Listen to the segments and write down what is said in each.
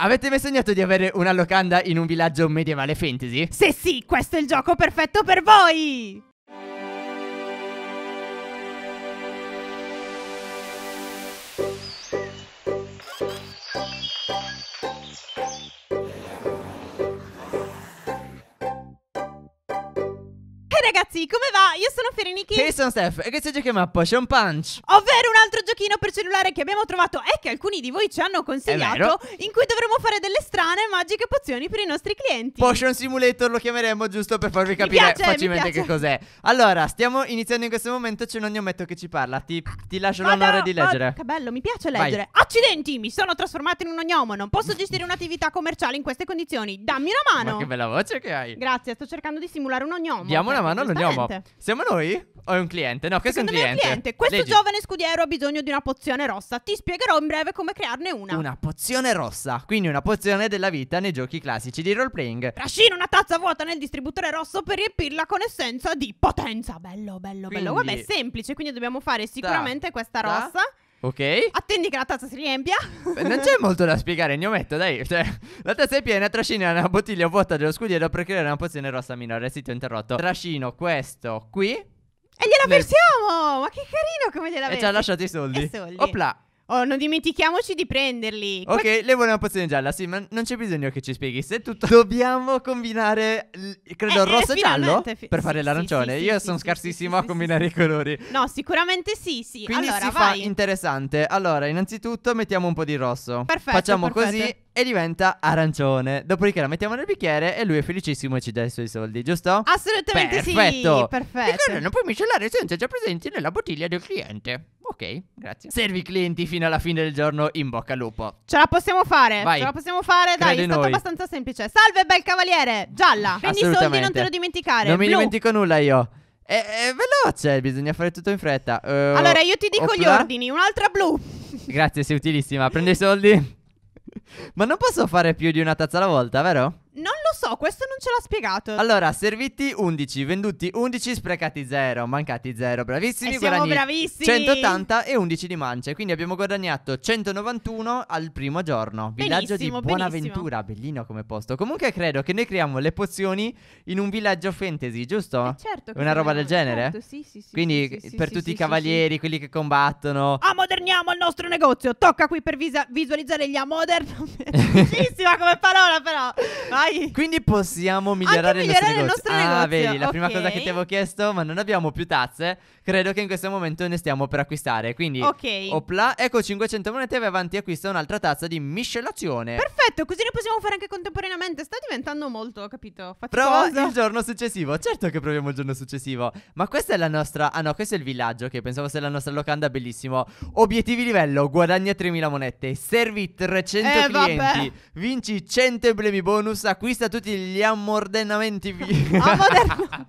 Avete mai sognato di avere una locanda in un villaggio medievale fantasy? Se sì, questo è il gioco perfetto per voi! ragazzi, come va? Io sono Fereniki E hey, sono Steph e questo giochiamo a Potion Punch Ovvero un altro giochino per cellulare che abbiamo trovato e che alcuni di voi ci hanno consigliato In cui dovremo fare delle strane magiche pozioni per i nostri clienti Potion Simulator lo chiameremo giusto per farvi capire piace, facilmente che cos'è Allora, stiamo iniziando in questo momento, c'è un ognometto che ci parla Ti, ti lascio l'onore di leggere oh, Che bello, mi piace leggere Vai. Accidenti, mi sono trasformato in un ognomo, non posso gestire un'attività commerciale in queste condizioni Dammi una mano Ma che bella voce che hai Grazie, sto cercando di simulare un ognomo Diamo una cioè, mano all'ognomo roba. Siamo noi? O è un cliente? No, questo Secondo è un cliente. È un cliente. Questo Leggi. giovane scudiero ha bisogno di una pozione rossa. Ti spiegherò in breve come crearne una. Una pozione rossa, quindi una pozione della vita nei giochi classici di roleplaying. Trascina una tazza vuota nel distributore rosso per riempirla con essenza di potenza. Bello, bello, quindi, bello. Vabbè, è semplice, quindi dobbiamo fare sicuramente da, questa rossa. Da Ok. Attendi che la tazza si riempia. non c'è molto da spiegare, Gnometto, dai. Cioè, la tazza è piena, trascina una bottiglia vuota dello scudiero per creare una pozione rossa minore. Sì, ti ho interrotto. Trascino questo qui. E gliela Nel... versiamo! Ma che carino come gliela versiamo! E ci ha lasciato i soldi. E soldi. Opla. Oh, non dimentichiamoci di prenderli. Ok, Qua... levo una pozione gialla. Sì, ma non c'è bisogno che ci spieghi. Se tutto. Dobbiamo combinare, credo, eh, eh, rosso e giallo fi... per fare sì, l'arancione. Sì, sì, Io sono scarsissimo a combinare i colori. No, sicuramente sì, sì. Quindi allora, si vai. fa interessante. Allora, innanzitutto mettiamo un po' di rosso. Perfetto. Facciamo perfetto. così e diventa arancione. Dopodiché la mettiamo nel bicchiere e lui è felicissimo e ci dà i suoi soldi, giusto? Assolutamente perfetto. sì. Perfetto. Perfetto. non puoi miscelare senza già presenti nella bottiglia del cliente. Ok, grazie. Servi i clienti fino alla fine del giorno, in bocca al lupo. Ce la possiamo fare. Vai. Ce la possiamo fare. Dai, Credi è stato noi. abbastanza semplice. Salve, bel cavaliere. Gialla. Prendi i soldi, non te lo dimenticare. Non mi dimentico nulla io. È, è, veloce, bisogna fare tutto in fretta. Uh, allora, io ti dico opla. gli ordini. Un'altra blu. Grazie, sei utilissima. Prendi i soldi. Ma non posso fare più di una tazza alla volta, vero? lo so, questo non ce l'ha spiegato. Allora, serviti 11, venduti 11, sprecati 0, mancati 0, bravissimi. Eh, e siamo bravissimi. 180 e 11 di mance, quindi abbiamo guadagnato 191 al primo giorno. Villaggio benissimo, di Buonaventura, bellino come posto. Comunque credo che noi creiamo le pozioni in un villaggio fantasy, giusto? Eh certo. Una roba del genere? Certo, sì, sì, sì. Quindi sì, sì, per sì, tutti i cavalieri, quelli che combattono. Ah, il nostro negozio. Tocca qui per visualizzare gli Amodern. Bellissima come parola però. Vai. Quindi possiamo migliorare, migliorare il nostro negozio. ah, negozio. vedi, la prima cosa che ti avevo chiesto, ma non abbiamo più tazze. Credo che in questo momento ne stiamo per acquistare. Quindi, ok. Opla, ecco 500 monete. Vai avanti, acquista un'altra tazza di miscelazione. Perfetto, così ne possiamo fare anche contemporaneamente. Sta diventando molto, capito? Faticoso. Prova il giorno successivo. Certo che proviamo il giorno successivo. Ma questa è la nostra. Ah, no, questo è il villaggio. Che pensavo fosse la nostra locanda. Bellissimo. Obiettivi livello: guadagna 3000 monete. Servi 300 eh, clienti. Vabbè. Vinci 100 emblemi bonus. Acquista a tutti gli ammordennamenti vi- Ammoderno-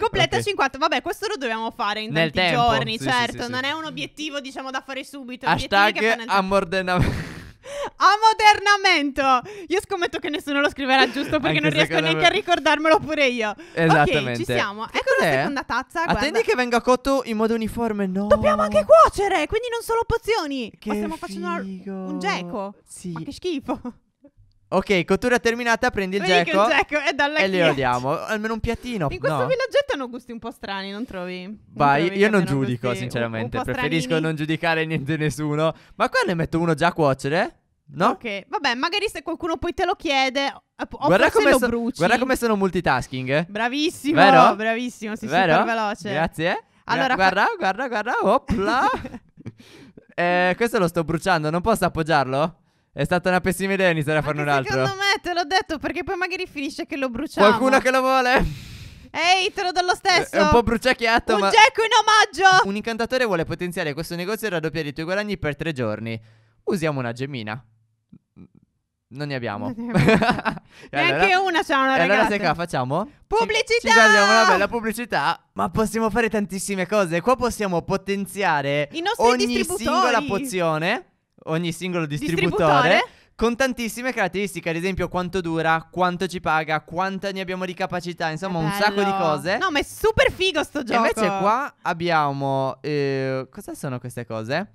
Completa Ok. 50. Vabbè, questo lo dobbiamo fare in Nel tanti tempo. giorni, Sì, certo. sì, sì. Non è un obiettivo, diciamo, da fare subito. Obiettivi che Hashtag fanno- ammordennamento Ammodernamento! Io scommetto che nessuno lo scriverà giusto perché Anche non riesco neanche me. a ricordarmelo pure io. Esattamente Ok, ci siamo. Che Ecco la seconda tazza. guarda. Attendi che venga cotto in modo uniforme No Dobbiamo anche cuocere, quindi non solo pozioni. Ma Che stiamo facendo un geco. Sì Ma che schifo. Ok, cottura terminata, prendi il gecko. Prendi il gecko è dalla E glielo diamo. Almeno un piattino. In questo no. villaggetto hanno gusti un po' strani, non trovi? Vai, io, non giudico, sinceramente. Un, un Preferisco stranini. non giudicare niente nessuno. Ma qua ne metto uno già a cuocere. No? Ok, vabbè, magari se qualcuno poi te lo chiede. Eh, guarda come, lo so, guarda come sono multitasking. Eh. Bravissimo, Vero? bravissimo. Sì, Vero? super veloce. Grazie. Allora, guarda, fa... guarda, guarda, guarda. Opla. eh, questo lo sto bruciando, non posso appoggiarlo? È stata una pessima idea iniziare a farne un altro. Secondo me, te l'ho detto, perché poi magari finisce che lo bruciamo. Qualcuno che lo vuole? Ehi, te lo do lo eh, stesso. È un po' bruciacchiato, un ma... Un in omaggio! Un incantatore vuole potenziare questo negozio e raddoppiare i tuoi guadagni per tre giorni. Usiamo una gemmina. Non ne abbiamo. Non allora, Neanche una c'è una ragazza. E Allora se qua facciamo? Pubblicità! Ci, ci guardiamo una bella pubblicità, ma possiamo fare tantissime cose. Qua possiamo potenziare I nostri ogni singola pozione ogni singolo distributore, distributore. Con tantissime caratteristiche, ad esempio quanto dura, quanto ci paga, quanta ne abbiamo di capacità, insomma un sacco di cose. No, ma è super figo sto gioco. E invece qua abbiamo... Eh, cosa sono queste cose?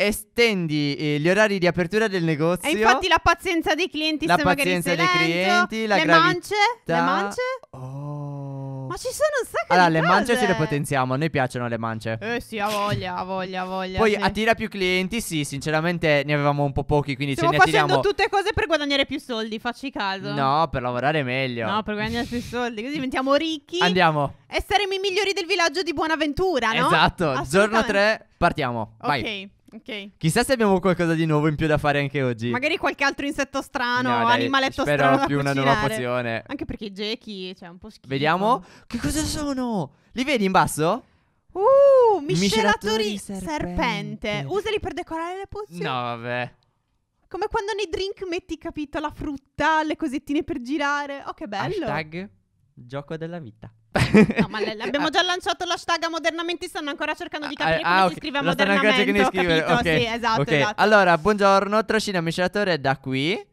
estendi eh, gli orari di apertura del negozio. E infatti la pazienza dei clienti la pazienza dei clienti, la le gravità. mance, le mance. Oh. Ma ci sono un sacco allora, di cose. Allora, le mance ce le potenziamo. A noi piacciono le mance. Eh sì, ha voglia, ha voglia, ha voglia. Poi sì. attira più clienti, sì, sinceramente ne avevamo un po' pochi, quindi Stiamo ce ne attiriamo. Stiamo facendo tutte cose per guadagnare più soldi, facci caso. No, per lavorare meglio. No, per guadagnare più soldi, così diventiamo ricchi. Andiamo. E saremo i migliori del villaggio di Buonaventura, no? Esatto, giorno 3 partiamo. Ok. Vai. Ok. Chissà se abbiamo qualcosa di nuovo in più da fare anche oggi. Magari qualche altro insetto strano, no, dai, animaletto spero strano. Spero più una nuova pozione. Anche perché i gechi, cioè, un po' schifo. Vediamo. Che cosa sono? Li vedi in basso? Uh, miscelatori, miscelatori serpente. serpente. Usali per decorare le pozioni. No, vabbè. Come quando nei drink metti, capito, la frutta, le cosettine per girare. Oh, che bello. Hashtag gioco della vita no, ma abbiamo ah. già lanciato l'hashtag modernamenti, stanno ancora cercando di capire ah, come ah, okay. si scrive a modernamento. Che ne scrive. Okay. Sì, esatto, okay. esatto. Allora, buongiorno, trascina miscelatore da qui.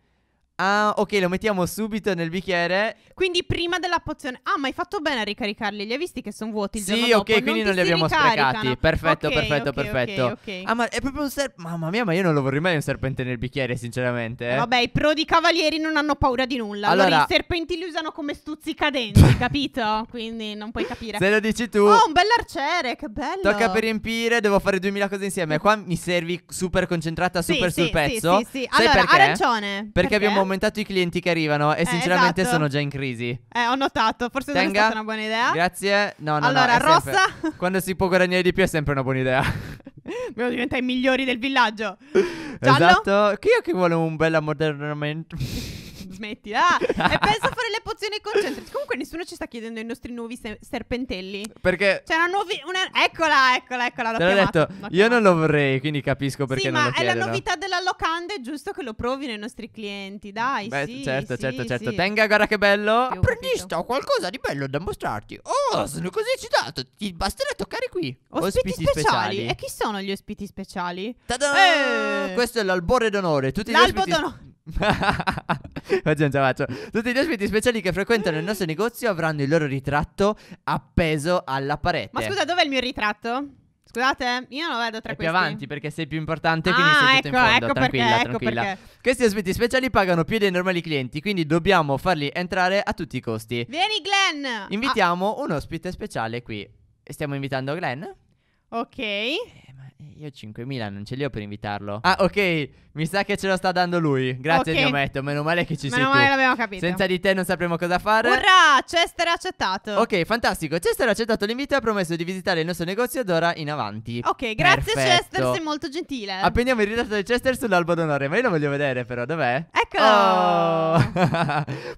Ah, ok, lo mettiamo subito nel bicchiere. Quindi prima della pozione. Ah, ma hai fatto bene a ricaricarli. Li hai visti che sono vuoti il sì, Sì, ok, quindi non, li abbiamo ricaricano. sprecati. Perfetto, okay, perfetto, okay, perfetto. Okay, ah, ma è proprio un serpente. Mamma mia, ma io non lo vorrei mai un serpente nel bicchiere, sinceramente. Eh, eh. Vabbè, i pro di cavalieri non hanno paura di nulla. Allora, allora i serpenti li usano come stuzzicadenti, capito? Quindi non puoi capire. Se lo dici tu. Oh, un bell'arciere, che bello. Tocca per riempire, devo fare duemila cose insieme. Qua mi servi super concentrata, super sì, sul sì, pezzo. Sì, sì, sì. Sai allora, perché? arancione. Perché, perché? abbiamo aumentato i clienti che arrivano e eh, sinceramente esatto. sono già in crisi. Eh, ho notato, forse Tenga. non è stata una buona idea. Grazie. No, no, allora, no, rossa. Sempre... quando si può guadagnare di più è sempre una buona idea. Dobbiamo diventare i migliori del villaggio. Giallo. Esatto. Chi è che vuole un bel ammodernamento? smetti ah, e pensa a fare le pozioni concentrate Comunque nessuno ci sta chiedendo i nostri nuovi se- serpentelli. Perché... C'è una nuova... Una... Eccola, eccola, eccola. L'ho Te l'ho detto, l'ho io non lo vorrei, quindi capisco perché sì, non lo chiedono. ma è la novità della locanda, è giusto che lo provino i nostri clienti, dai, Beh, sì, certo, sì, certo, certo. sì. Tenga, guarda che bello. Più. Apprendista, ho qualcosa di bello da mostrarti. Oh, sono così eccitato. Ti basterà toccare qui. Ospiti, speciali. E chi sono gli ospiti speciali? Tadà! Eh. Questo è l'albore d'onore. Tutti gli L'albo l'albore d'onore. Aggiungiamo faccio. Tutti gli ospiti speciali che frequentano il nostro mm. negozio avranno il loro ritratto appeso alla parete. Ma scusa, dov'è il mio ritratto? Scusate, io non vedo tra è questi. più avanti perché sei più importante, quindi ah, sei ecco, tutto in ecco, fondo, ecco tranquilla, perché, tranquilla. Ecco perché. Questi ospiti speciali pagano più dei normali clienti, quindi dobbiamo farli entrare a tutti i costi. Vieni Glenn! Invitiamo ah. un ospite speciale qui. Stiamo invitando Glenn? Ok. Eh, io 5.000 non ce li ho per invitarlo. Ah, ok. Mi sa che ce lo sta dando lui. Grazie, okay. Diometto. Meno male che ci Meno sei. Meno male l'abbiamo capito. Senza di te non sapremo cosa fare. Urrà, Chester ha accettato. Ok, fantastico. Chester ha accettato l'invito e ha promesso di visitare il nostro negozio d'ora in avanti. Ok, grazie, Perfetto. Chester. Sei molto gentile. Appendiamo il ritratto di Chester sull'albo d'onore. Ma io lo voglio vedere, però. Dov'è? Eccolo. Oh.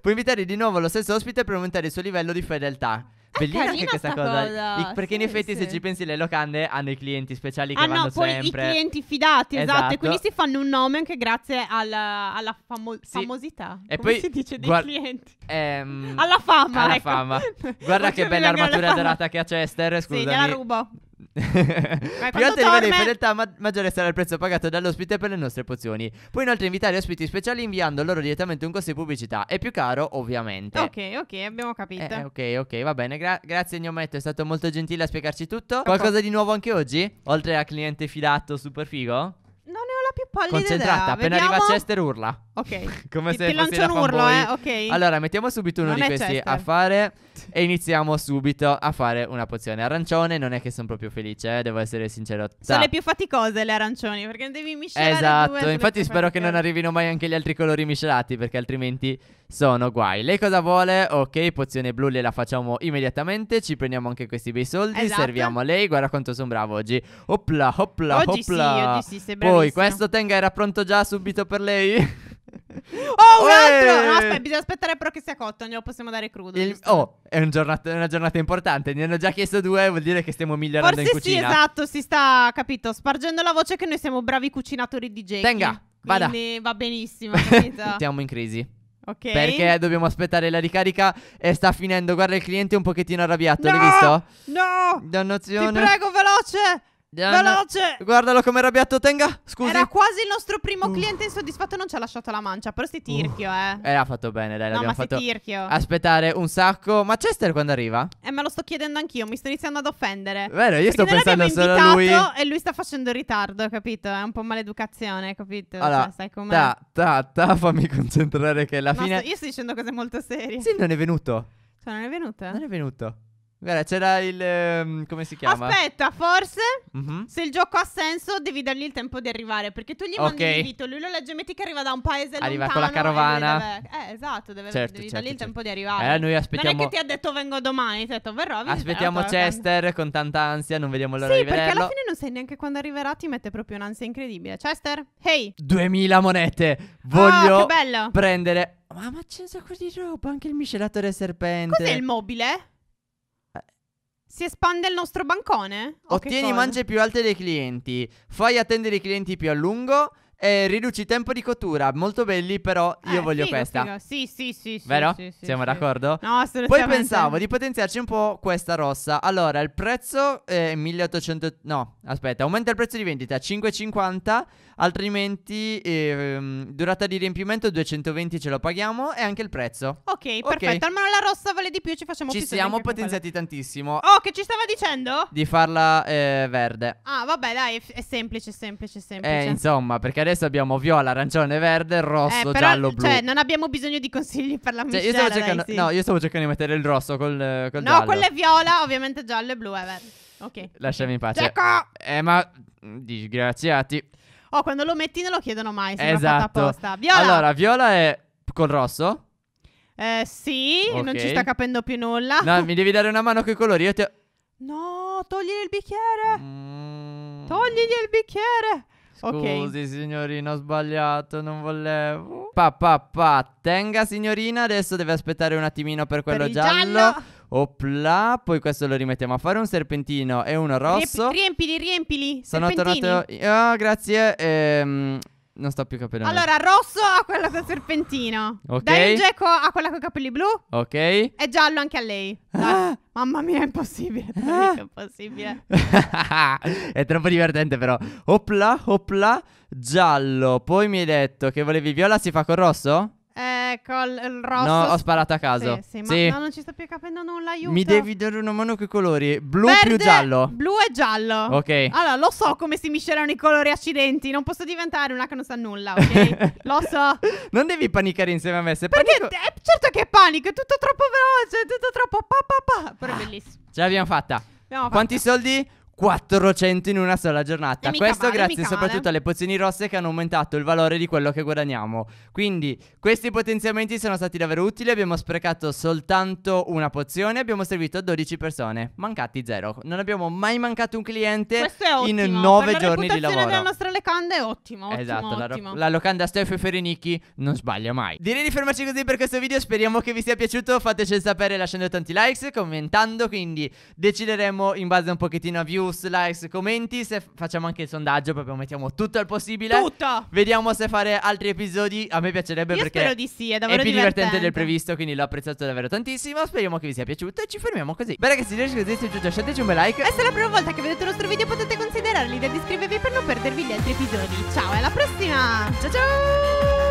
Puoi invitare di nuovo lo stesso ospite per aumentare il suo livello di fedeltà bellissima anche questa cosa. cosa. I, perché sì, in effetti, sì. se ci pensi, le locande hanno i clienti speciali che ah, vanno no, poi sempre. i clienti fidati, esatto. esatto. E quindi si fanno un nome anche grazie alla, alla famo- sì. famosità. E Come poi si dice dei guard- clienti. Ehm, alla fama. Alla ecco. fama. Guarda che bella armatura dorata che ha Chester. Scusa. Sì, gliela rubo. Più alto il livello di fedeltà, ma- maggiore sarà il prezzo pagato dall'ospite per le nostre pozioni. Puoi inoltre invitare ospiti speciali inviando loro direttamente un costo di pubblicità. È più caro, ovviamente. Ok, ok, abbiamo capito. Eh, ok, ok, va bene. Gra- grazie, Gnometto, è stato molto gentile a spiegarci tutto. Qualcosa di nuovo anche oggi? Oltre a cliente fidato super figo? più pallida Concentrata, idea. appena Vediamo... arriva Chester urla. Ok. Come ti, se ti lancio un urlo, eh, ok. Allora, mettiamo subito uno non di questi Chester. a fare e iniziamo subito a fare una pozione arancione. Non è che sono proprio felice, eh, devo essere sincero. Ta. Sono le più faticose le arancioni, perché non devi miscelare Esatto, infatti spero che non arrivino mai anche gli altri colori miscelati, perché altrimenti sono guai. Lei cosa vuole? Ok, pozione blu le la facciamo immediatamente, ci prendiamo anche questi bei soldi, esatto. serviamo a lei, guarda quanto sono bravo oggi. Opla, opla, oggi opla. Sì, oggi sì, Poi questo questo Tenga era pronto già subito per lei? Oh, un eh. altro! No, aspetta, bisogna aspettare però che sia cotto, non glielo possiamo dare crudo. Il, oh, è un giornata, una giornata importante, ne hanno già chiesto due, vuol dire che stiamo migliorando Forse in cucina. Sì, esatto, si sta, capito, spargendo la voce che noi siamo bravi cucinatori di Jake. Venga, vada. Quindi va benissimo, siamo in crisi. Okay. Perché dobbiamo aspettare la ricarica e sta finendo. Guarda il cliente un pochettino arrabbiato, no! l'hai visto? No! Dannazione. Ti prego, veloce! Veloce! Guardalo come arrabbiato, tenga. Scusa. Era quasi il nostro primo cliente insoddisfatto. Non ci ha lasciato la mancia. Però sti tirchio, eh. Eh, l'ha fatto bene, dai. No, ma fatto tirchio. Aspettare un sacco. Ma Chester quando arriva? Eh, me lo sto chiedendo anch'io. Mi sto iniziando ad offendere. Vero, io sto pensando solo a lui. E lui sta facendo ritardo, capito? È un po' maleducazione, capito? Cioè, allora, cioè, sai com'è. Ta, ta, ta, fammi concentrare che alla no, fine. Sto, io sto dicendo cose molto serie. Sì, non è venuto. Cioè, non è venuto? Non è venuto. Guarda, c'era il. ehm, come si chiama? Aspetta, forse Mhm. se il gioco ha senso devi dargli il tempo di arrivare perché tu gli mandi Ok. l'invito, lui lo legge metti che arriva da un paese Arriva con la carovana. deve- Eh, esatto, deve, Certo, devi certo, dargli il certo. tempo di arrivare. Eh, noi aspettiamo. Non è che ti ha detto vengo domani, ti ha detto verrò. venite", Aspettiamo allora, Chester con tanta ansia, non vediamo l'ora Sì, di perché alla fine non sai neanche quando arriverà, ti mette proprio un'ansia incredibile. Chester, hey! 2000 monete. Voglio Ah, che bello! prendere. Ma, ma c'è un sacco di roba, anche il miscelatore serpente. Cos'è il mobile? Si espande il nostro bancone? Oh, Ottieni mance più alte dei clienti, fai attendere i clienti più a lungo, e eh, riduci il tempo di cottura. Molto belli, però io eh, voglio figo, questa. Figo. Sì, sì, sì. Vero? Sì, sì, Siamo sì. d'accordo? No, assolutamente. Poi pensavo di potenziarci un po' questa rossa. Allora, il prezzo è 1800. No, aspetta, aumenta il prezzo di vendita a 5,50. Altrimenti, eh, durata di riempimento 220 ce lo paghiamo e anche il prezzo. Ok, okay. perfetto. Almeno la rossa vale di più. Ci facciamo Ci siamo potenziati tantissimo. Oh, che ci stava dicendo? Di farla eh, verde. Ah, vabbè, dai, è semplice, semplice, semplice. Eh, insomma, perché adesso adesso abbiamo viola, arancione, verde, rosso, eh, però, giallo, blu. Cioè, non abbiamo bisogno di consigli per la miscela, cioè, io stavo dai, cercando, sì. No, io stavo cercando di mettere il rosso col, col no, giallo. quello è viola, ovviamente giallo e blu, è eh, vero. Ok. Lasciami in pace. Giacomo! Eh, ma... Disgraziati. Oh, quando lo metti non lo chiedono mai, sembra esatto. apposta. Viola! Allora, viola è col rosso? Eh, sì, okay. non ci sta capendo più nulla. No, mi devi dare una mano con i colori, io ti... No, togli il bicchiere! Mm. Togli il bicchiere! Scusi, okay. signorina, ho sbagliato, non volevo. Pa, pa, pa. Tenga, signorina, adesso deve aspettare un attimino per quello per giallo. giallo. Opla, poi questo lo rimettiamo a fare un serpentino e uno rosso. riempili, riempili. Sono tornato. Oh, grazie. Ehm. Non sto più capendo. Allora, rosso ha quella col serpentino. Ok. Dai, Geco ha quella con i capelli blu. Ok. E giallo anche a lei. Ah. Mamma mia, è impossibile. Ah. È impossibile. è troppo divertente, però. Opla, opla, giallo. Poi mi hai detto che volevi viola, si fa col rosso? ecco, il rosso. No, ho sparato a caso. Sì, sì, sì. ma no, non ci sto più capendo nulla, aiuto. Mi devi dare una mano che colori? Blu Verde, più giallo. Blu e giallo. Ok. Allora, lo so come si miscelano i colori accidenti, non posso diventare una che non sa nulla, ok? lo so. Non devi panicare insieme a me, se Perché panico... eh, certo che panico, è tutto troppo veloce, è tutto troppo pa pa pa, però è ah, bellissimo. Ce l'abbiamo fatta. Abbiamo Quanti soldi? 400 in una sola giornata. Mica Questo male, grazie soprattutto male. alle pozioni rosse che hanno aumentato il valore di quello che guadagniamo. Quindi questi potenziamenti sono stati davvero utili. Abbiamo sprecato soltanto una pozione, abbiamo servito 12 persone, mancati zero. Non abbiamo mai mancato un cliente in 9 giorni di lavoro. La nostra locanda è ottimo, ottimo Esatto, ottimo. La, ro- la, locanda Steph e Ferenicchi non sbaglia mai. Direi di fermarci così per questo video. Speriamo che vi sia piaciuto. Fateci sapere lasciando tanti likes, commentando. Quindi decideremo in base a un pochettino a view Plus, likes, commenti. Se facciamo anche il sondaggio, proprio mettiamo tutto il possibile. Tutto! Vediamo se fare altri episodi. A me piacerebbe Io perché. Spero di sì, è davvero è più divertente. divertente. del previsto, quindi l'ho apprezzato davvero tantissimo. Speriamo che vi sia piaciuto e ci fermiamo così. Bene, che se vi è piaciuto, lasciateci un bel like. E se è la prima volta che vedete il nostro video, potete considerare l'idea di iscrivervi per non perdervi gli altri episodi. Ciao, e alla prossima! Ciao ciao!